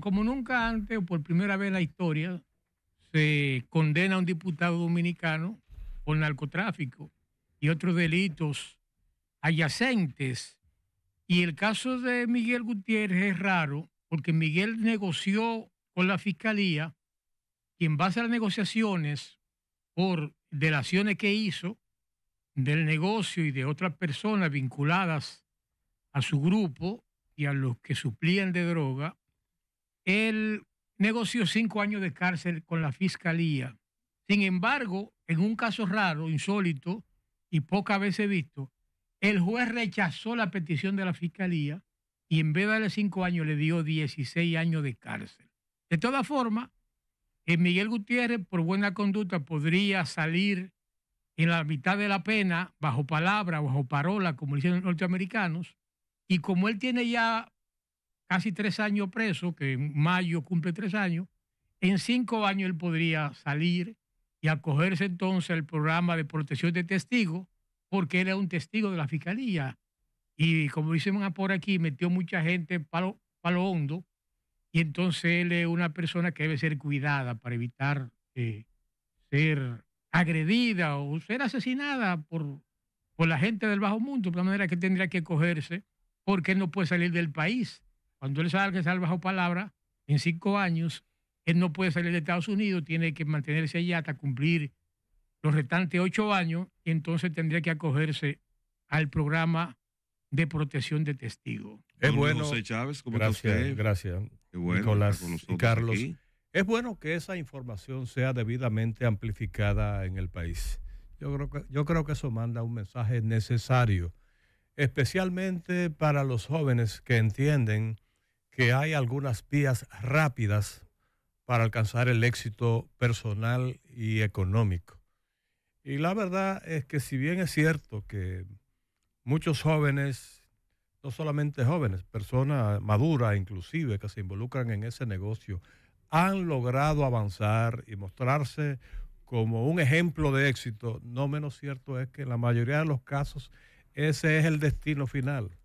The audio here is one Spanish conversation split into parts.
como nunca antes o por primera vez en la historia, se condena a un diputado dominicano por narcotráfico y otros delitos adyacentes. Y el caso de Miguel Gutiérrez es raro porque Miguel negoció con la fiscalía y en base a las negociaciones por delaciones que hizo del negocio y de otras personas vinculadas a su grupo y a los que suplían de droga, él negoció cinco años de cárcel con la fiscalía. Sin embargo, en un caso raro, insólito y poca veces visto, el juez rechazó la petición de la fiscalía y en vez de darle cinco años le dio 16 años de cárcel. De todas formas, eh, Miguel Gutiérrez, por buena conducta, podría salir en la mitad de la pena, bajo palabra, bajo parola, como dicen los norteamericanos, y como él tiene ya casi tres años preso, que en mayo cumple tres años, en cinco años él podría salir y acogerse entonces al programa de protección de testigos, porque él era un testigo de la fiscalía. Y como dicen por aquí, metió mucha gente palo, palo hondo, y entonces él es una persona que debe ser cuidada para evitar eh, ser agredida o ser asesinada por, por la gente del bajo mundo, de la manera que tendría que cogerse, porque él no puede salir del país. Cuando él salga, salga bajo palabra, en cinco años, él no puede salir de Estados Unidos, tiene que mantenerse allá hasta cumplir los restantes ocho años, y entonces tendría que acogerse al programa de protección de testigos. Es bueno. José Chávez, como gracias, usted? gracias. Nicolás y Carlos. Es bueno que esa información sea debidamente amplificada en el país. Yo creo que, yo creo que eso manda un mensaje necesario, especialmente para los jóvenes que entienden que hay algunas vías rápidas para alcanzar el éxito personal y económico. Y la verdad es que si bien es cierto que muchos jóvenes, no solamente jóvenes, personas maduras inclusive que se involucran en ese negocio, han logrado avanzar y mostrarse como un ejemplo de éxito, no menos cierto es que en la mayoría de los casos ese es el destino final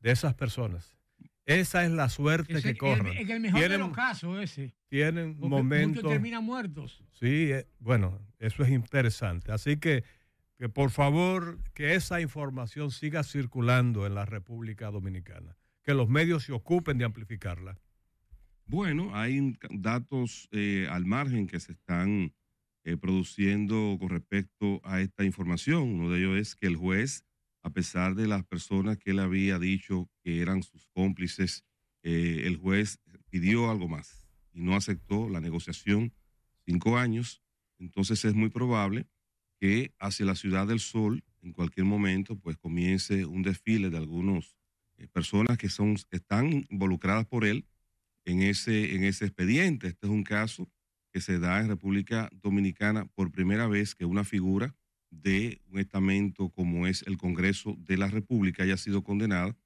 de esas personas. Esa es la suerte que corre. En el, mejor tienen, de los casos ese. Tienen momentos. Muchos terminan muertos. Sí, eh, bueno, eso es interesante. Así que, que, por favor, que esa información siga circulando en la República Dominicana. Que los medios se ocupen de amplificarla. Bueno, hay datos eh, al margen que se están eh, produciendo con respecto a esta información. Uno de ellos es que el juez a pesar de las personas que él había dicho que eran sus cómplices, eh, el juez pidió algo más y no aceptó la negociación, cinco años, entonces es muy probable que hacia la Ciudad del Sol, en cualquier momento, pues comience un desfile de algunas eh, personas que son, están involucradas por él en ese, en ese expediente. Este es un caso que se da en República Dominicana por primera vez que una figura de un estamento como es el Congreso de la República haya sido condenada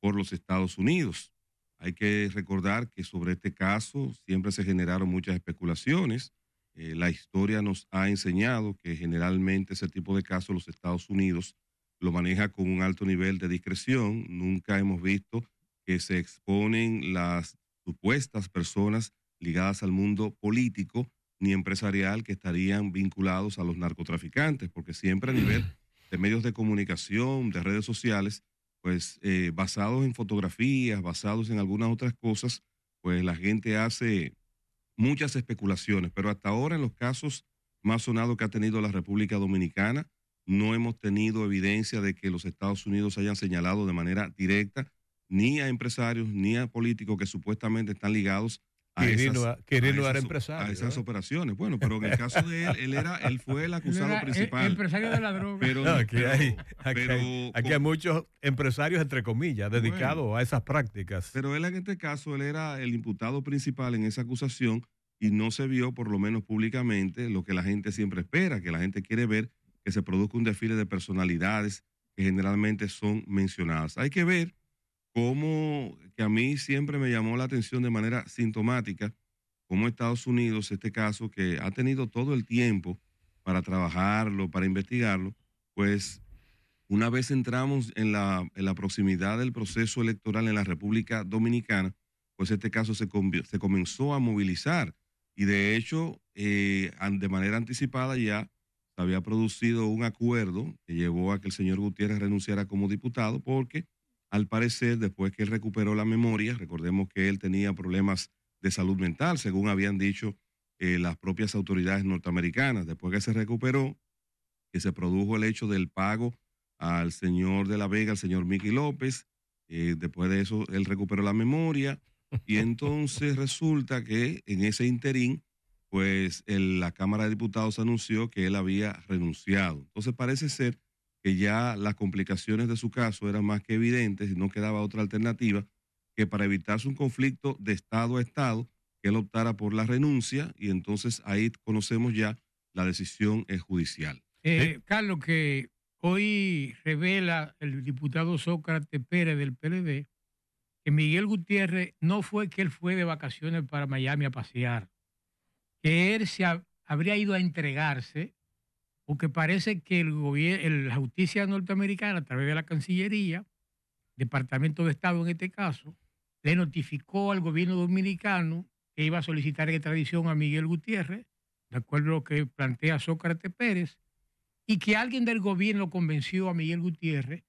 por los Estados Unidos. Hay que recordar que sobre este caso siempre se generaron muchas especulaciones. Eh, la historia nos ha enseñado que generalmente ese tipo de casos los Estados Unidos lo maneja con un alto nivel de discreción. Nunca hemos visto que se exponen las supuestas personas ligadas al mundo político ni empresarial que estarían vinculados a los narcotraficantes, porque siempre a nivel de medios de comunicación, de redes sociales, pues eh, basados en fotografías, basados en algunas otras cosas, pues la gente hace muchas especulaciones, pero hasta ahora en los casos más sonados que ha tenido la República Dominicana, no hemos tenido evidencia de que los Estados Unidos hayan señalado de manera directa ni a empresarios ni a políticos que supuestamente están ligados a ah, esas, a ah, esas, ah, operaciones. Bueno, pero en el caso de él, él fue el acusado principal. El empresario de la droga. Pero, aquí, hay, muchos empresarios, entre comillas, dedicados a esas prácticas. Pero él en este caso, él era el imputado principal en esa acusación y no se vio, por lo menos públicamente, lo que la gente siempre espera, que la gente quiere ver que se produzca un desfile de personalidades que generalmente son mencionadas. Hay que ver como que a mí siempre me llamó la atención de manera sintomática, como Estados Unidos, este caso que ha tenido todo el tiempo para trabajarlo, para investigarlo, pues una vez entramos en la, proximidad del proceso electoral en la República Dominicana, pues este caso se, se comenzó a movilizar y de hecho eh, de manera anticipada ya se había producido un acuerdo que llevó a que el señor Gutiérrez renunciara como diputado porque al parecer, después que él recuperó la memoria, recordemos que él tenía problemas de salud mental, según habían dicho eh, las propias autoridades norteamericanas. Después que se recuperó, que se produjo el hecho del pago al señor de la Vega, al señor Mickey López, eh, después de eso él recuperó la memoria y entonces resulta que en ese interín, pues la Cámara de Diputados anunció que él había renunciado. Entonces parece ser que ya las complicaciones de su caso eran más que evidentes y no quedaba otra alternativa que para evitarse un conflicto de Estado a Estado, que él optara por la renuncia y entonces ahí conocemos ya la decisión eh, judicial. Eh, Carlos, que hoy revela el diputado Sócrates Pérez del PLD que Miguel Gutiérrez no fue que él fue de vacaciones para Miami a pasear, que él se habría ido a entregarse porque parece que el gobierno, la justicia norteamericana, a través de la Cancillería, Departamento de Estado en este caso, le notificó al gobierno dominicano que iba a solicitar extradición a Miguel Gutiérrez, de acuerdo a lo que plantea Sócrates Pérez, y que alguien del gobierno convenció a Miguel Gutiérrez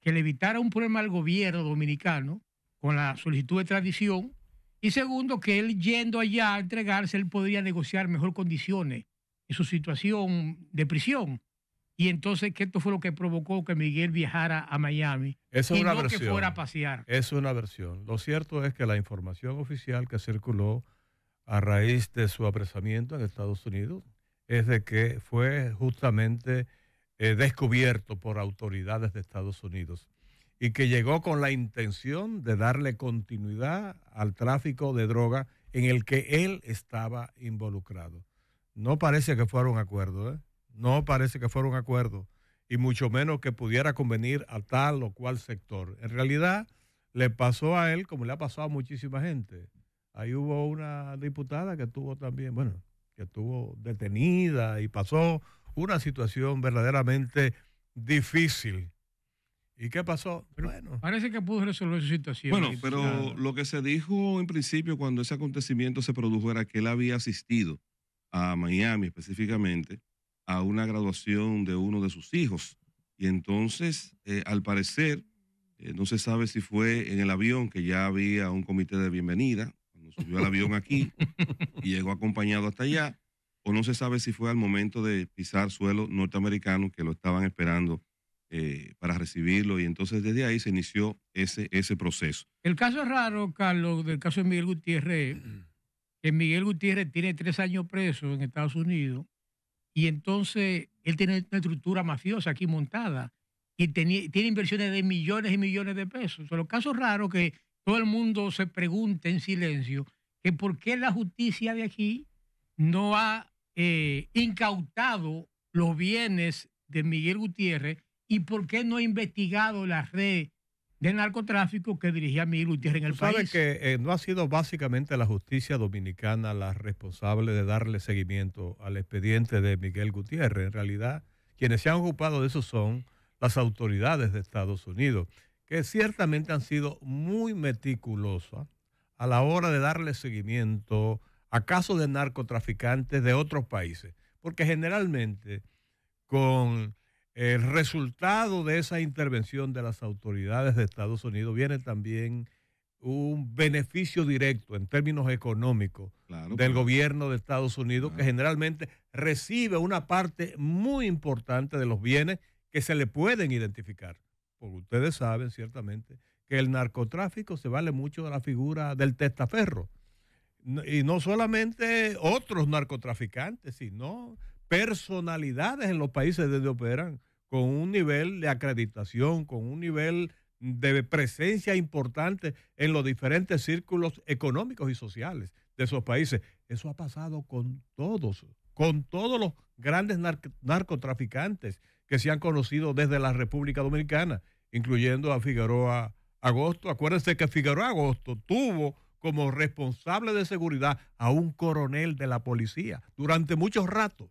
que le evitara un problema al gobierno dominicano con la solicitud de extradición, y segundo, que él yendo allá a entregarse, él podría negociar mejor condiciones su situación de prisión. Y entonces que esto fue lo que provocó que Miguel viajara a Miami y es una versión. que fuera a pasear. Es una versión. Lo cierto es que la información oficial que circuló a raíz de su apresamiento en Estados Unidos es de que fue justamente eh, descubierto por autoridades de Estados Unidos y que llegó con la intención de darle continuidad al tráfico de droga en el que él estaba involucrado. No parece que fuera un acuerdo, ¿eh? No parece que fuera un acuerdo, y mucho menos que pudiera convenir a tal o cual sector. En realidad, le pasó a él como le ha pasado a muchísima gente. Ahí hubo una diputada que estuvo también, bueno, que estuvo detenida y pasó una situación verdaderamente difícil. ¿Y qué pasó? Parece que pudo resolver su situación. Bueno, pero lo que se dijo en principio cuando ese acontecimiento se produjo era que él había asistido a Miami específicamente, a una graduación de uno de sus hijos. Y entonces, eh, al parecer, eh, no se sabe si fue en el avión, que ya había un comité de bienvenida, cuando subió al avión aquí y llegó acompañado hasta allá, o no se sabe si fue al momento de pisar suelo norteamericano, que lo estaban esperando eh, para recibirlo y entonces desde ahí se inició ese, ese proceso. El caso es raro, Carlos, del caso de Miguel Gutiérrez, que Miguel Gutiérrez tiene tres años preso en Estados Unidos y entonces él tiene una estructura mafiosa aquí montada y tiene inversiones de millones y millones de pesos. Son los casos raros que todo el mundo se pregunte en silencio que por qué la justicia de aquí no ha eh, incautado los bienes de Miguel Gutiérrez y por qué no ha investigado la red de narcotráfico que dirigía Miguel Gutiérrez en el país. Sabe que eh, no ha sido básicamente la justicia dominicana la responsable de darle seguimiento al expediente de Miguel Gutiérrez. En realidad, quienes se han ocupado de eso son las autoridades de Estados Unidos, que ciertamente han sido muy meticulosas a la hora de darle seguimiento a casos de narcotraficantes de otros países, porque generalmente con el resultado de esa intervención de las autoridades de Estados Unidos viene también un beneficio directo en términos económicos del gobierno de Estados Unidos, que generalmente recibe una parte muy importante de los bienes que se le pueden identificar. Porque ustedes saben ciertamente que el narcotráfico se vale mucho de la figura del testaferro. Y no solamente otros narcotraficantes, sino personalidades en los países donde operan, con un nivel de acreditación, con un nivel de presencia importante en los diferentes círculos económicos y sociales de esos países. Eso ha pasado con todos, con todos los grandes narcotraficantes que se han conocido desde la República Dominicana, incluyendo a Figueroa Agosto. Acuérdense que Figueroa Agosto tuvo como responsable de seguridad a un coronel de la policía durante muchos ratos.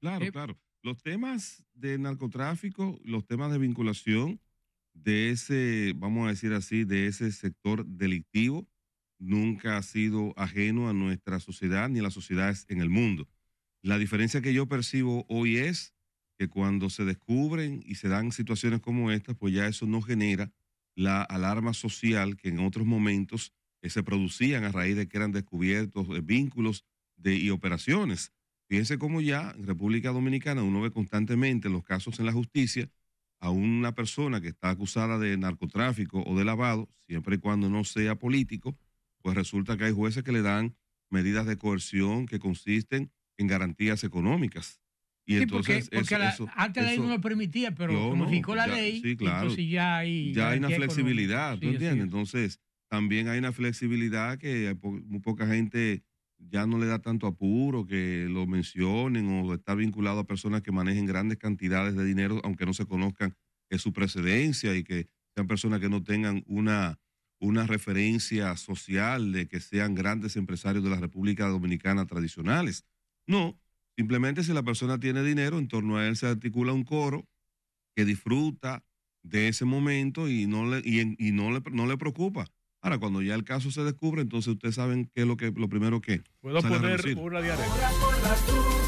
Claro, eh, claro. Los temas de narcotráfico, los temas de vinculación de ese, vamos a decir así, de ese sector delictivo, nunca ha sido ajeno a nuestra sociedad ni a las sociedades en el mundo. La diferencia que yo percibo hoy es que cuando se descubren y se dan situaciones como estas, pues ya eso no genera la alarma social que en otros momentos eh, se producían a raíz de que eran descubiertos eh, vínculos de, y operaciones. Fíjense cómo ya en República Dominicana uno ve constantemente los casos en la justicia a una persona que está acusada de narcotráfico o de lavado, siempre y cuando no sea político, pues resulta que hay jueces que le dan medidas de coerción que consisten en garantías económicas. Y entonces porque, antes la ley no lo permitía, pero modificó la ley, claro, entonces ya hay... Ya hay una flexibilidad, ¿tú Entonces también hay una flexibilidad que muy poca gente ya no le da tanto apuro que lo mencionen o está vinculado a personas que manejen grandes cantidades de dinero, aunque no se conozcan es su precedencia y que sean personas que no tengan una, una referencia social de que sean grandes empresarios de la República Dominicana tradicionales. No, simplemente si la persona tiene dinero, en torno a él se articula un coro que disfruta de ese momento y no le, y no le, no le preocupa Ahora, cuando ya el caso se descubre, entonces ustedes saben qué es lo que lo primero que. Puedo poner una diarrea.